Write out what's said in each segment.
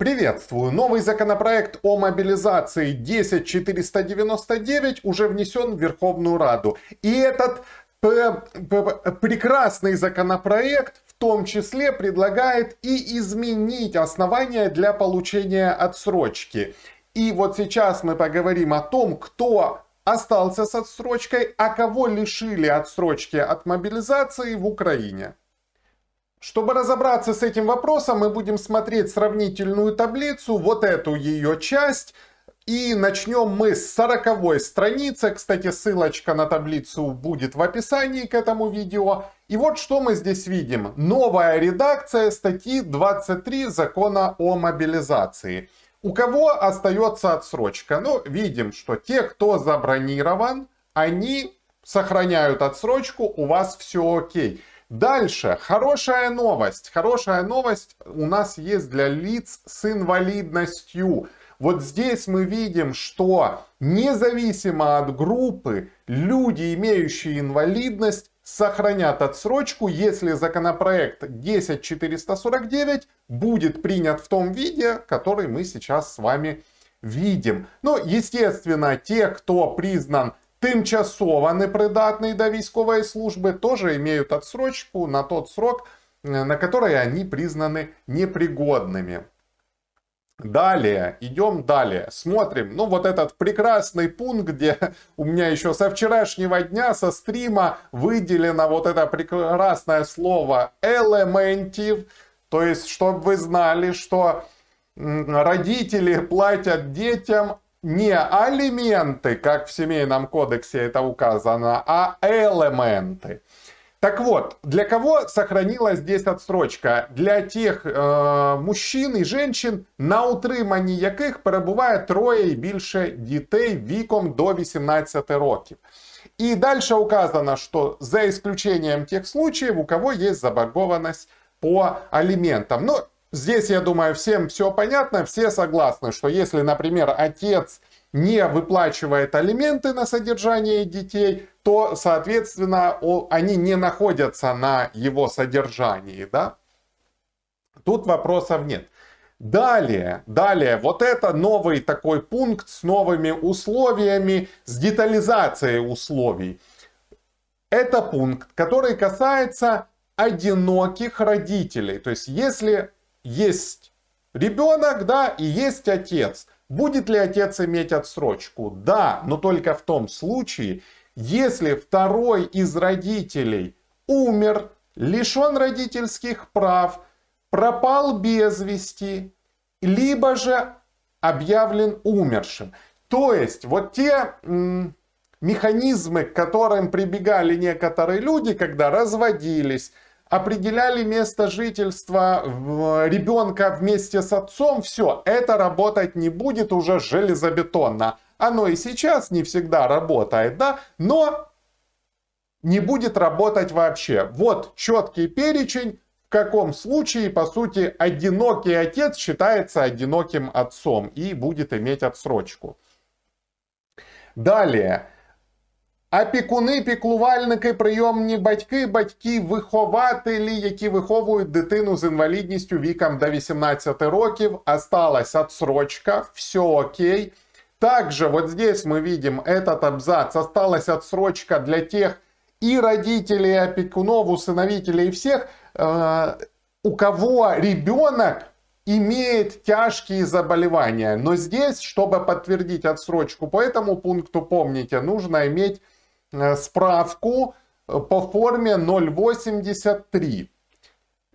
Приветствую! Новый законопроект о мобилизации 10499 уже внесен в Верховную Раду. И этот э, прекрасный законопроект в том числе предлагает и изменить основания для получения отсрочки. И вот сейчас мы поговорим о том, кто остался с отсрочкой, а кого лишили отсрочки от мобилизации в Украине. Чтобы разобраться с этим вопросом, мы будем смотреть сравнительную таблицу, вот эту ее часть. И начнем мы с 40 страницы. Кстати, ссылочка на таблицу будет в описании к этому видео. И вот что мы здесь видим. Новая редакция статьи 23 закона о мобилизации. У кого остается отсрочка? Ну, видим, что те, кто забронирован, они сохраняют отсрочку, у вас все окей. Дальше, хорошая новость. Хорошая новость у нас есть для лиц с инвалидностью. Вот здесь мы видим, что независимо от группы, люди, имеющие инвалидность, сохранят отсрочку, если законопроект 10449 будет принят в том виде, который мы сейчас с вами видим. Но, естественно, те, кто признан тимчасово непридатный до військовой служби теж мають отсрочку на той срок, э, на который вони признаны непригодними. Далі идем далі, смотрим, ну вот этот прекрасний пункт, де у мене ще со вчорашнього дня, со стріма виділено вот это прекрасне слово «элементив», то есть, чтобы вы знали, що родители платят дітям не алименты, как в семейном кодексе это указано, а элементы. Так вот, для кого сохранилась здесь отсрочка? Для тех э, мужчин и женщин, на утриманні яких перебуває троє і більше дітей веком до 18 років. И дальше указано, что за исключением тех случаев, у кого есть заборгованість по алиментам, Ну, Здесь, я думаю, всем все понятно, все согласны, что если, например, отец не выплачивает алименты на содержание детей, то, соответственно, они не находятся на его содержании, да? Тут вопросов нет. Далее, далее, вот это новый такой пункт с новыми условиями, с детализацией условий. Это пункт, который касается одиноких родителей. То есть, если есть ребенок, да, и есть отец. Будет ли отец иметь отсрочку? Да, но только в том случае, если второй из родителей умер, лишен родительских прав, пропал без вести, либо же объявлен умершим. То есть вот те механизмы, к которым прибегали некоторые люди, когда разводились, определяли место жительства э, ребенка вместе с отцом, все, это работать не будет уже железобетонно. Оно и сейчас не всегда работает, да, но не будет работать вообще. Вот четкий перечень, в каком случае, по сути, одинокий отец считается одиноким отцом и будет иметь отсрочку. Далее. А пікуни, піклувальники, прийомні батьки, батьки, вихователі, які виховують дитину з інвалідністю віком до 18 років, осталась а отсрочка, все окей. Также вот здесь мы видим этот абзац, осталась отсрочка для тех и родителей, и опекунов, усыновителей, и всех, э, у кого ребенок имеет тяжкие заболевания. Но здесь, чтобы подтвердить отсрочку по этому пункту, помните, нужно иметь Э, справку э, по форме 083.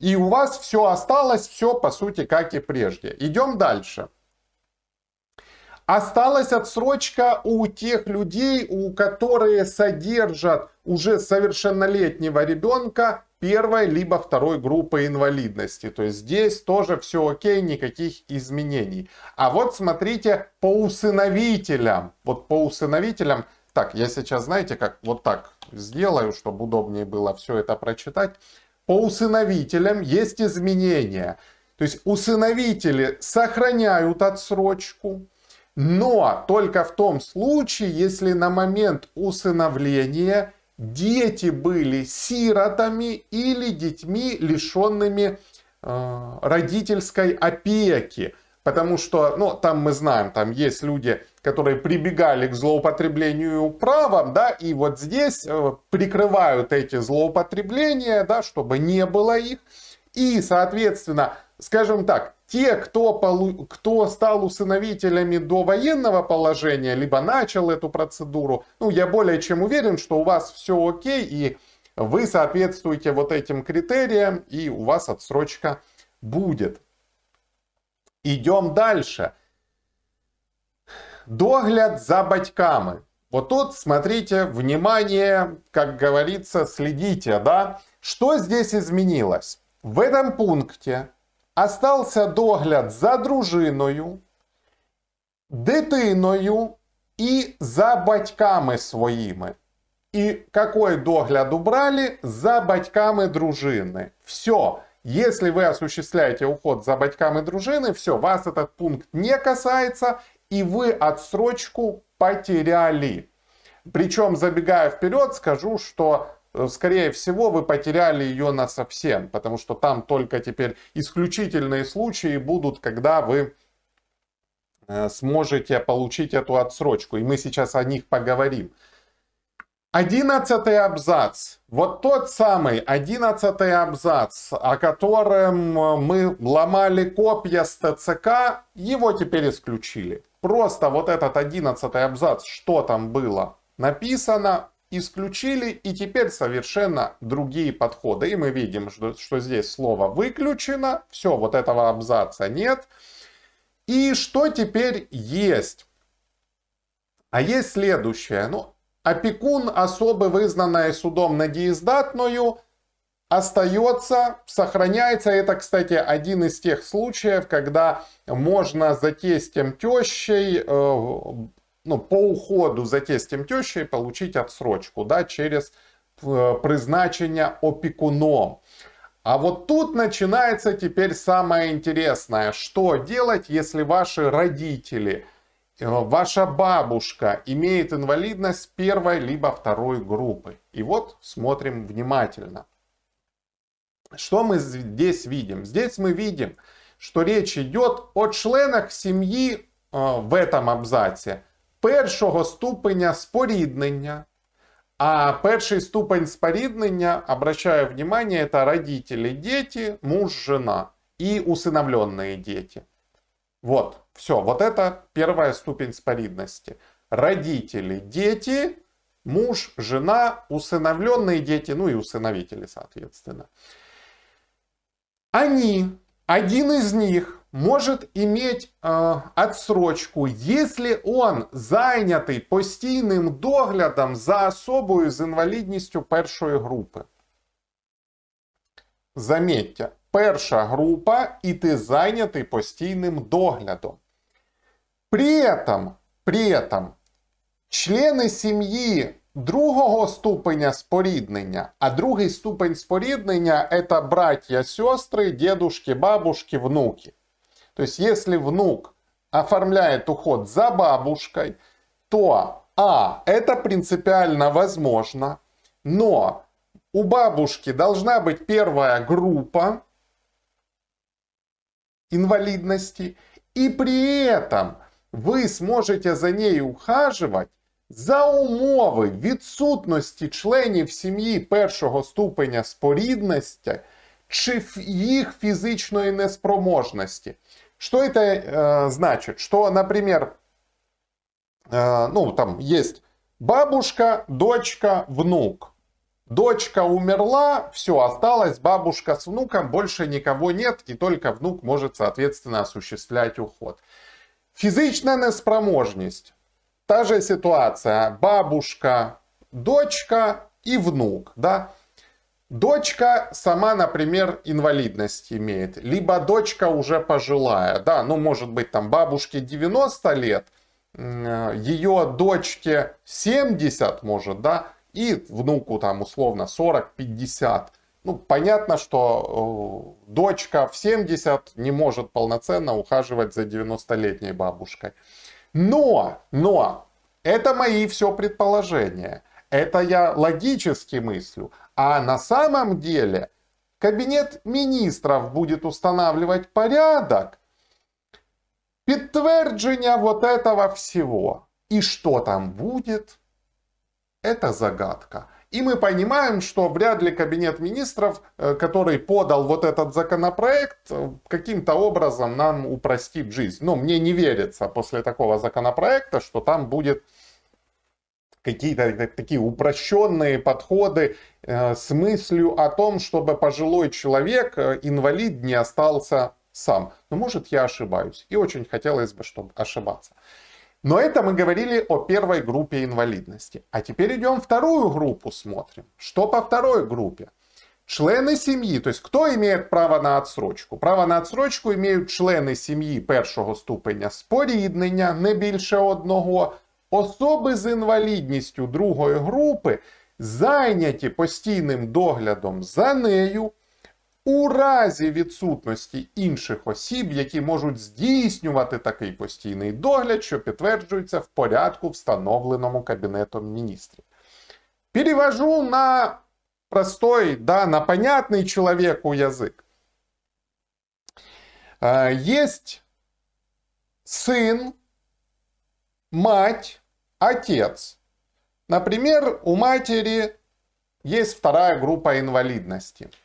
И у вас все осталось, все по сути как и прежде. Идем дальше. Осталась отсрочка у тех людей, у которые содержат уже совершеннолетнего ребенка первой либо второй группы инвалидности. То есть здесь тоже все окей, никаких изменений. А вот смотрите по усыновителям. Вот по усыновителям так, я сейчас, знаете, как вот так сделаю, чтобы удобнее было все это прочитать. По усыновителям есть изменения. То есть усыновители сохраняют отсрочку, но только в том случае, если на момент усыновления дети были сиротами или детьми, лишенными э, родительской опеки. Потому что, ну, там мы знаем, там есть люди, которые прибегали к злоупотреблению правом, да, и вот здесь э, прикрывают эти злоупотребления, да, чтобы не было их. И, соответственно, скажем так, те, кто, полу... кто стал усыновителями до военного положения, либо начал эту процедуру, ну, я более чем уверен, что у вас все окей, и вы соответствуете вот этим критериям, и у вас отсрочка будет. Идем дальше. Догляд за батьками. Вот тут, смотрите, внимание, как говорится, следите, да? Что здесь изменилось? В этом пункте остался догляд за дружиною, дитиною и за батьками своими. И какой догляд убрали? За батьками дружины. Все. Если вы осуществляете уход за батьками дружины, все, вас этот пункт не касается, и вы отсрочку потеряли. Причем, забегая вперед, скажу, что э, скорее всего, вы потеряли ее на совсем, потому что там только теперь исключительные случаи будут, когда вы э, сможете получить эту отсрочку. И мы сейчас о них поговорим. Одиннадцатый абзац. Вот тот самый одиннадцатый абзац, о котором э, мы ломали копья с ТЦК, его теперь исключили просто вот этот одиннадцатый абзац, что там было написано, исключили, и теперь совершенно другие подходы. И мы видим, что, что здесь слово выключено, все, вот этого абзаца нет. И что теперь есть? А есть следующее. Ну, опекун особо вызнанная судом на деездатную – остается, сохраняется. Это, кстати, один из тех случаев, когда можно за тестем тещей, э, ну, по уходу за тестем тещей получить отсрочку, да, через э, призначение опекуном. А вот тут начинается теперь самое интересное. Что делать, если ваши родители, э, ваша бабушка имеет инвалидность первой либо второй группы? И вот смотрим внимательно. Что мы здесь видим? Здесь мы видим, что речь идет о членах сім'ї э, в этом абзаце. першого ступеня споріднення. А перший ступень споріднення, обращаю внимание, это родители, дети, муж, жена и усыновленные дети. Вот, все, вот это первая ступень споридности. Родители, дети, муж, жена, усыновленные дети, ну и усыновители, соответственно они, один из них, может иметь э, отсрочку, если он занятый постійним доглядом за особою с инвалидностью первой группы. Заметьте, первая группа и ты занятый постійним доглядом. При этом, при этом члены семьи другого ступеня споріднення. А другий ступень споріднення это братья, сестры, дедушки, бабушки, внуки. То есть, если внук оформляет уход за бабушкой, то а, это принципиально возможно, но у бабушки должна быть первая группа инвалидности, и при этом вы сможете за ней ухаживать за умови відсутності членів сім'ї першого ступеня спорідності чи їх фізичної неспроможності. Что это э, значит? Что, например, э, ну, там есть бабушка, дочка, внук. Дочка умерла, все, осталась бабушка с внуком, больше никого нет, и только внук может, соответственно, осуществлять уход. Физичная неспроможность. Та же ситуация. Бабушка, дочка и внук. Да? Дочка сама, например, инвалидность имеет. Либо дочка уже пожилая. Да, ну может быть там бабушке 90 лет, ее дочке 70 может, да, и внуку там условно 40-50. Ну, понятно, что э, дочка в 70 не может полноценно ухаживать за 90-летней бабушкой. Но, но, это мои все предположения. Это я логически мыслю. А на самом деле кабинет министров будет устанавливать порядок подтверждения вот этого всего. И что там будет, это загадка. И мы понимаем, что вряд ли кабинет министров, э, который подал вот этот законопроект, э, каким-то образом нам упростит жизнь. Но ну, мне не верится после такого законопроекта, что там будет какие-то такие упрощенные подходы э, с мыслью о том, чтобы пожилой человек, э, инвалид, не остался сам. Но может я ошибаюсь. И очень хотелось бы, чтобы ошибаться. Но это мы говорили о первой группе инвалидности. А теперь идем вторую группу смотрим. Что по второй группе? Члены семьи, то есть кто имеет право на отсрочку? Право на отсрочку имеють члени сім'ї першого ступеня споріднення не більше одного, особи з інвалідністю другої групи, зайняті постійним доглядом за нею у разі відсутності інших осіб, які можуть здійснювати такий постійний догляд, що підтверджується в порядку, встановленому Кабінетом міністрів. Перевожу на простой, да, на понятный человеку язык. Есть сын, мать, отец. Например, у матери есть вторая группа инвалидности –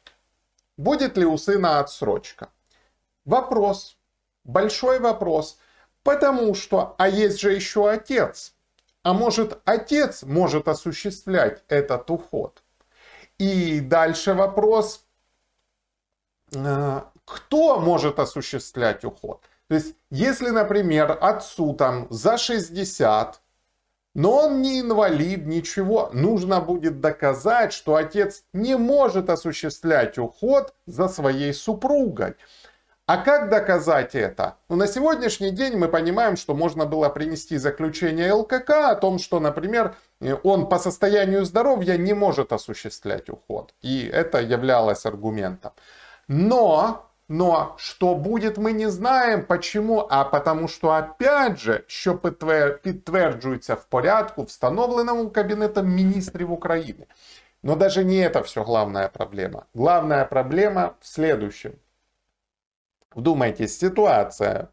Будет ли у сына отсрочка? Вопрос. Большой вопрос. Потому что, а есть же еще отец. А может, отец может осуществлять этот уход? И дальше вопрос, э, кто может осуществлять уход? То есть, если, например, отцу там за 60, но он не инвалид, ничего. Нужно будет доказать, что отец не может осуществлять уход за своей супругой. А как доказать это? Ну, на сегодняшний день мы понимаем, что можно было принести заключение ЛКК о том, что, например, он по состоянию здоровья не может осуществлять уход. И это являлось аргументом. Но но что будет, мы не знаем Почему? А потому что опять же, що подтверждается в порядку, встановленому кабинетом министров Украины Но даже не это все главная проблема. Главная проблема в следующем. Вдумайтесь, ситуация.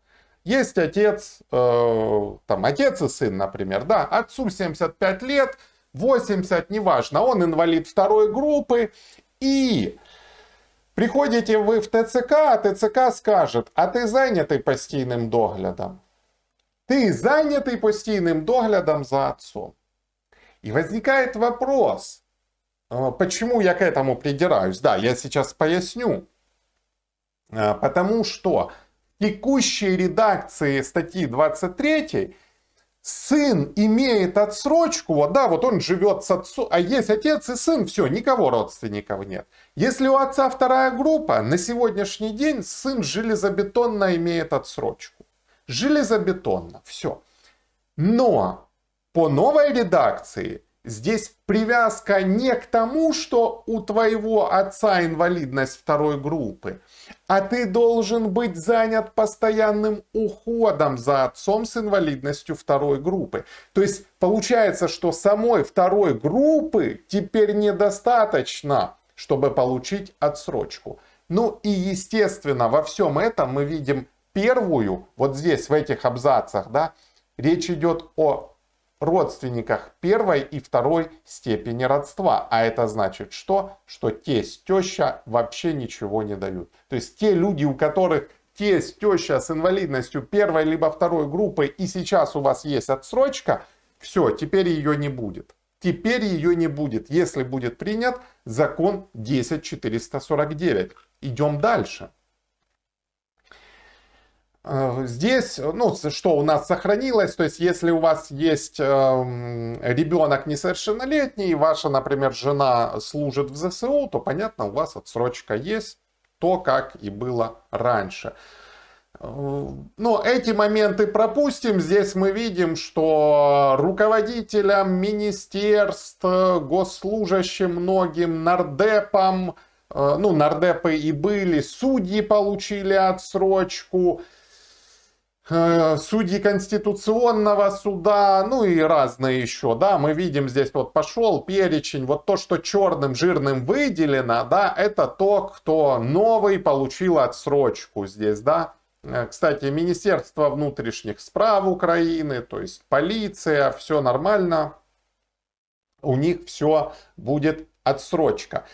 Есть отец, э, там отец и сын, например, да, отцу 75 лет, 80, неважно, он инвалид второй группы, и Приходите вы в ТЦК, а ТЦК скажет, а ты зайнятий постійним доглядом. Ты зайнятий постійним доглядом за отцом. И возникает вопрос, э, почему я к этому придираюсь? Да, я сейчас поясню. Э, потому что в текущей редакции статьи 23 сын имеет отсрочку, вот да, вот он живет с отцом, а есть отец и сын, все, никого родственников нет. Если у отца вторая группа, на сегодняшний день сын железобетонно имеет отсрочку. Железобетонно, все. Но по новой редакции – Здесь привязка не к тому, что у твоего отца инвалидность второй группы, а ты должен быть занят постоянным уходом за отцом с инвалидностью второй группы. То есть получается, что самой второй группы теперь недостаточно, чтобы получить отсрочку. Ну и естественно, во всем этом мы видим первую, вот здесь в этих абзацах, да, речь идет о родственниках первой и второй степени родства. А это значит что? Что тесть, теща вообще ничего не дают. То есть те люди, у которых тесть, теща с инвалидностью первой либо второй группы, и сейчас у вас есть отсрочка, все, теперь ее не будет. Теперь ее не будет, если будет принят закон 10449. Идем дальше. Э, здесь, ну, что у нас сохранилось, то есть, если у вас есть э, эм, ребенок несовершеннолетний, ваша, например, жена служит в ЗСУ, то, понятно, у вас отсрочка есть, то, как и было раньше. Э, Но ну, эти моменты пропустим. Здесь мы видим, что руководителям министерств, госслужащим многим, нардепам, э, ну, нардепы и были, судьи получили отсрочку, Э, судьи Конституционного суда, ну и разные еще, да, мы видим здесь вот пошел перечень, вот то, что черным жирным выделено, да, это то, кто новый получил отсрочку здесь, да. Э, кстати, Министерство внутренних справ Украины, то есть полиция, все нормально, у них все будет отсрочка.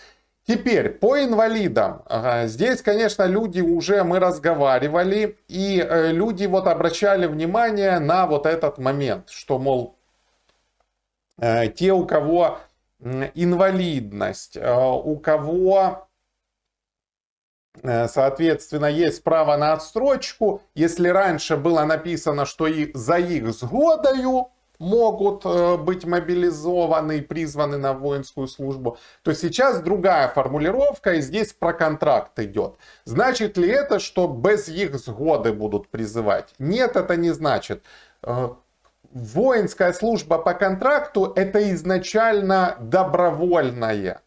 Теперь по инвалидам. Здесь, конечно, люди уже мы разговаривали, и э, люди вот обращали внимание на вот этот момент, что, мол, э, те, у кого инвалидность, э, у кого, соответственно, есть право на отстрочку, если раньше было написано, что и за их сгодою, могут э, быть мобилизованы, и призваны на воинскую службу, то сейчас другая формулировка, и здесь про контракт идет. Значит ли это, что без их сгоды будут призывать? Нет, это не значит. Э, воинская служба по контракту это изначально добровольная.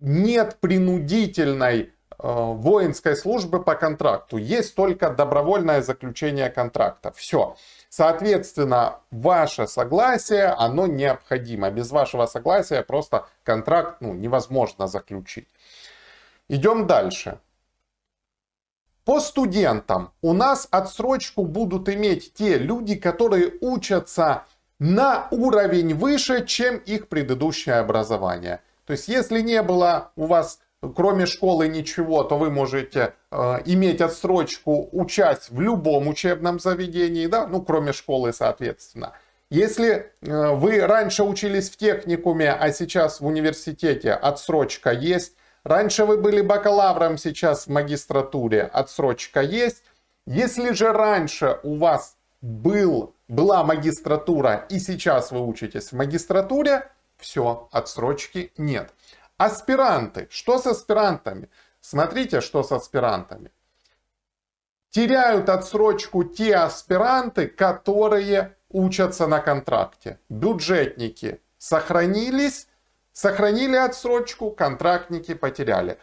Нет принудительной э, воинской службы по контракту. Есть только добровольное заключение контракта. Все. Соответственно, ваше согласие, оно необходимо. Без вашего согласия просто контракт ну, невозможно заключить. Идем дальше. По студентам у нас отсрочку будут иметь те люди, которые учатся на уровень выше, чем их предыдущее образование. То есть, если не было у вас кроме школы ничего, то вы можете э, иметь отсрочку участь в любом учебном заведении, да, ну кроме школы, соответственно. Если э, вы раньше учились в техникуме, а сейчас в университете, отсрочка есть. Раньше вы были бакалавром, сейчас в магистратуре, отсрочка есть. Если же раньше у вас был, была магистратура и сейчас вы учитесь в магистратуре, все, отсрочки нет. Аспиранты. Что с аспирантами? Смотрите, что с аспирантами. Теряют отсрочку те аспиранты, которые учатся на контракте. Бюджетники сохранились, сохранили отсрочку, контрактники потеряли.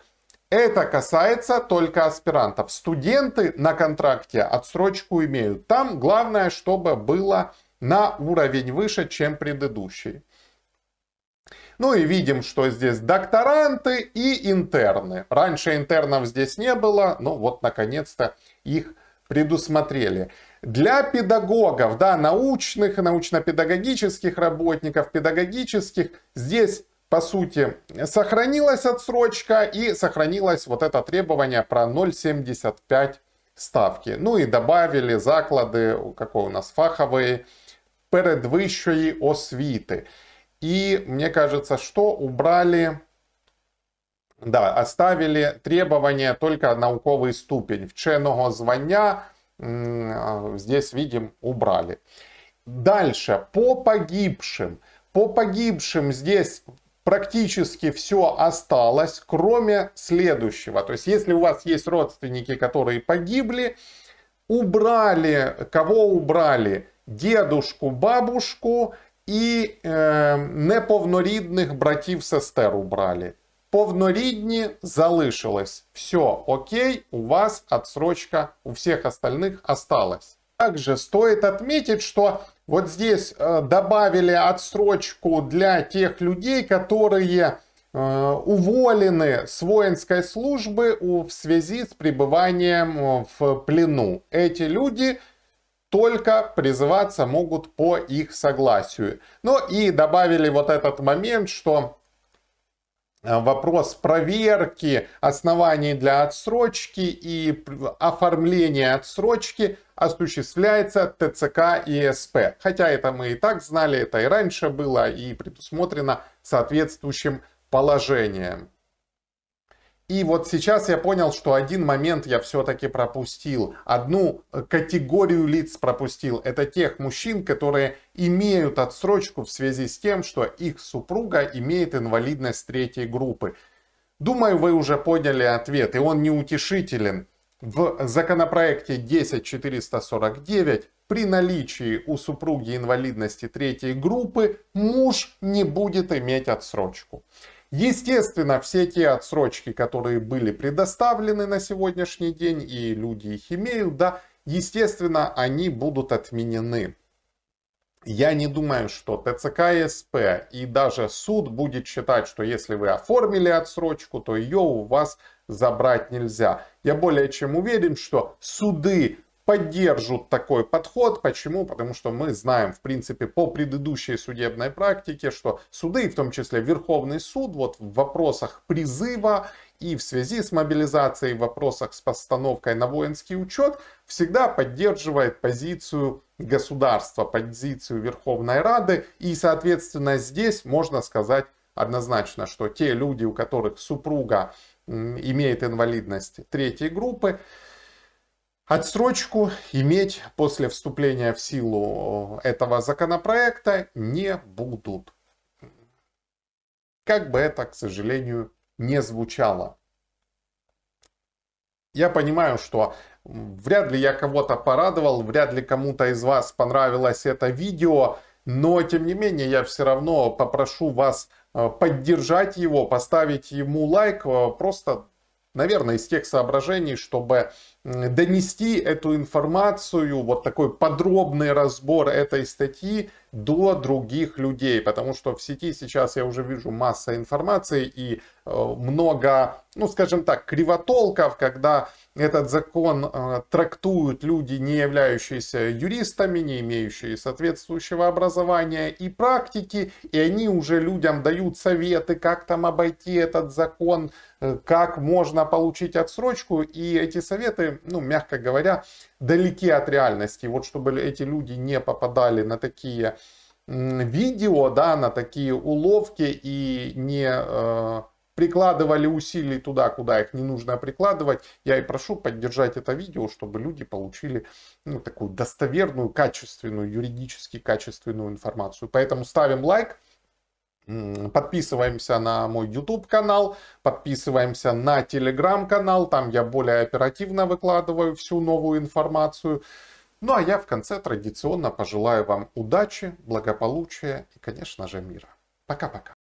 Это касается только аспирантов. Студенты на контракте отсрочку имеют. Там главное, чтобы было на уровень выше, чем предыдущий. Ну и видим, что здесь докторанты и интерны. Раньше интернов здесь не было, но вот наконец-то их предусмотрели. Для педагогов, да, научных, научно-педагогических работников, педагогических, здесь по сути, сохранилась отсрочка и сохранилось вот это требование про 0,75 ставки. Ну и добавили заклады, какой у нас фаховые, передвищої освіти. И мне кажется, что убрали, да, оставили требования только науковый ступень. Вченого звания здесь, видим, убрали. Дальше, по погибшим. По погибшим здесь практически все осталось, кроме следующего. То есть, если у вас есть родственники, которые погибли, убрали, кого убрали? Дедушку, бабушку і е, неповнорідних братів сестер убрали. Повнорідні залишилось. Все, окей, у вас отсрочка у всех остальных осталась. Также стоит отметить, что вот здесь э, добавили отсрочку для тех людей, которые э, уволены с воинской службы в связи с пребыванием э, в плену. Эти люди только призываться могут по их согласию. Ну и добавили вот этот момент, что э, вопрос проверки оснований для отсрочки и оформления отсрочки осуществляется ТЦК и СП. Хотя это мы и так знали, это и раньше было и предусмотрено соответствующим положением. И вот сейчас я понял, что один момент я все-таки пропустил. Одну э, категорию лиц пропустил. Это тех мужчин, которые имеют отсрочку в связи с тем, что их супруга имеет инвалидность третьей группы. Думаю, вы уже поняли ответ, и он неутешителен. В законопроекте 10449 при наличии у супруги инвалидности третьей группы муж не будет иметь отсрочку. Естественно, все те отсрочки, которые были предоставлены на сегодняшний день, и люди их имеют, да, естественно, они будут отменены. Я не думаю, что ТЦК СП и даже суд будет считать, что если вы оформили отсрочку, то ее у вас забрать нельзя. Я более чем уверен, что суды поддержат такой подход. Почему? Потому что мы знаем, в принципе, по предыдущей судебной практике, что суды, в том числе Верховный суд, вот в вопросах призыва и в связи с мобилизацией, в вопросах с постановкой на воинский учет, всегда поддерживает позицию государства, позицию Верховной Рады. И, соответственно, здесь можно сказать однозначно, что те люди, у которых супруга имеет инвалидность третьей группы, Отсрочку иметь после вступления в силу этого законопроекта не будут. Как бы это, к сожалению, не звучало. Я понимаю, что вряд ли я кого-то порадовал, вряд ли кому-то из вас понравилось это видео, но тем не менее я все равно попрошу вас э, поддержать его, поставить ему лайк, э, просто, наверное, из тех соображений, чтобы донести эту информацию, вот такой подробный разбор этой статьи до других людей, потому что в сети сейчас я уже вижу масса информации и э, много, ну скажем так, кривотолков, когда этот закон э, трактуют люди, не являющиеся юристами, не имеющие соответствующего образования и практики, и они уже людям дают советы, как там обойти этот закон, э, как можно получить отсрочку, и эти советы ну, мягко говоря, далеки от реальности. Вот чтобы эти люди не попадали на такие видео, да, на такие уловки и не э, прикладывали усилий туда, куда их не нужно прикладывать, я и прошу поддержать это видео, чтобы люди получили ну, такую достоверную, качественную, юридически качественную информацию. Поэтому ставим лайк. Подписываемся на мой YouTube канал, подписываемся на Telegram канал, там я более оперативно выкладываю всю новую информацию. Ну а я в конце традиционно пожелаю вам удачи, благополучия и, конечно же, мира. Пока-пока.